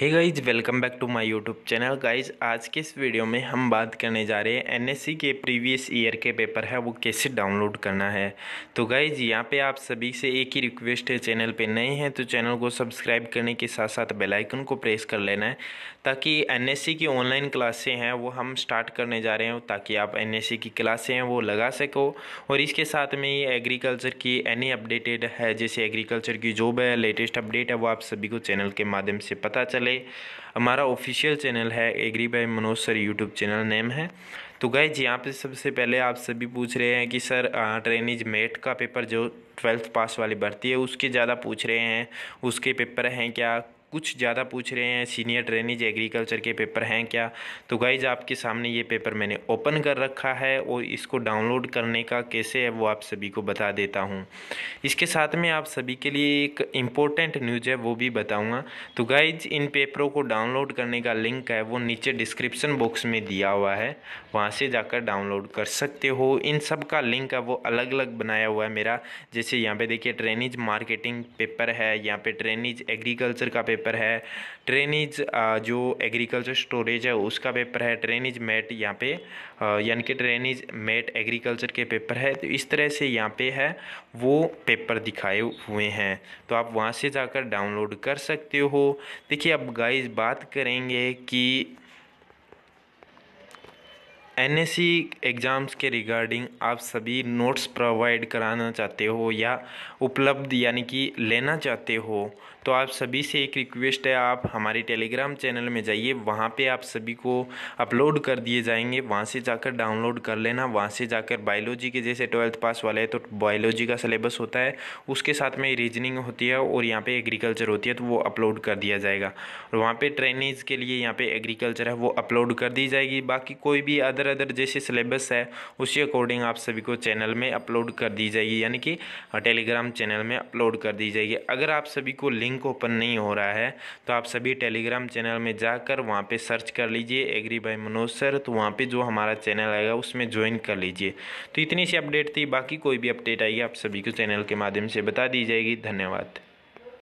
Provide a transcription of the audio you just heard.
hey guys welcome back to my YouTube channel guys आज के इस वीडियो में हम बात करने जा रहे हैं एनएससी के प्रीवियस ईयर के पेपर है वो कैसे डाउनलोड करना है तो गाइज यहाँ पे आप सभी से एक ही रिक्वेस्ट है चैनल पे नए हैं तो चैनल को सब्सक्राइब करने के साथ साथ बेल आइकन को प्रेस कर लेना है ताकि एन की ऑनलाइन क्लासें हैं वो हम स्टार्ट करने जा रहे हैं ताकि आप एन की क्लासें हैं वो लगा सको और इसके साथ में ये एग्रीकल्चर की एनी अपडेटेड है जैसे एग्रीकल्चर की जॉब है लेटेस्ट अपडेट है वो आप सभी को चैनल के माध्यम से पता चले पहले हमारा ऑफिशियल चैनल है agri by Manoj sir YouTube channel name है तो जी यहाँ पे सबसे पहले आप सभी पूछ रहे हैं कि सर ट्रेनिज मेट का पेपर जो ट्वेल्थ पास वाली भर्ती है उसके ज़्यादा पूछ रहे हैं उसके पेपर हैं क्या कुछ ज़्यादा पूछ रहे हैं सीनियर ट्रेनिज एग्रीकल्चर के पेपर हैं क्या तो गाइज आपके सामने ये पेपर मैंने ओपन कर रखा है और इसको डाउनलोड करने का कैसे है वो आप सभी को बता देता हूँ इसके साथ में आप सभी के लिए एक इम्पोर्टेंट न्यूज़ है वो भी बताऊँगा तो गाइज इन पेपरों को डाउनलोड करने का लिंक है वो नीचे डिस्क्रिप्सन बॉक्स में दिया हुआ है वहाँ से जाकर डाउनलोड कर सकते हो इन सब का लिंक है वो अलग अलग बनाया हुआ है मेरा जैसे यहाँ पर देखिए ट्रेनिज मार्केटिंग पेपर है यहाँ पर ट्रेनिज एग्रीकल्चर का पेपर पेपर है ट्रेनिज जो एग्रीकल्चर स्टोरेज है उसका पेपर है ट्रेनिज मेट यहाँ पे यानी कि ट्रेनिज मेट एग्रीकल्चर के पेपर है तो इस तरह से यहाँ पे है वो पेपर दिखाए हुए हैं तो आप वहाँ से जाकर डाउनलोड कर सकते हो देखिए अब गाइज बात करेंगे कि एन एग्ज़ाम्स e के रिगार्डिंग आप सभी नोट्स प्रोवाइड कराना चाहते हो या उपलब्ध यानी कि लेना चाहते हो तो आप सभी से एक रिक्वेस्ट है आप हमारे टेलीग्राम चैनल में जाइए वहाँ पे आप सभी को अपलोड कर दिए जाएंगे वहाँ से जाकर डाउनलोड कर लेना वहाँ से जाकर बायोलॉजी के जैसे ट्वेल्थ पास वाले हैं तो बायोलॉजी का सिलेबस होता है उसके साथ में रीजनिंग होती है और यहाँ पर एग्रीकल्चर होती है तो वो अपलोड कर दिया जाएगा और वहाँ पर ट्रेनिज के लिए यहाँ पर एग्रीकल्चर है वो अपलोड कर दी जाएगी बाकी कोई भी अदर अदर जैसे सिलेबस है उसी अकॉर्डिंग आप सभी को चैनल में अपलोड कर दी जाएगी यानी कि टेलीग्राम हाँ, चैनल में अपलोड कर दी जाएगी अगर आप सभी को लिंक लिंक ओपन नहीं हो रहा है तो आप सभी टेलीग्राम चैनल में जाकर वहाँ पे सर्च कर लीजिए एग्री बाय मनोज सर तो वहाँ पे जो हमारा चैनल आएगा उसमें ज्वाइन कर लीजिए तो इतनी सी अपडेट थी बाकी कोई भी अपडेट आएगी आप सभी को चैनल के माध्यम से बता दी जाएगी धन्यवाद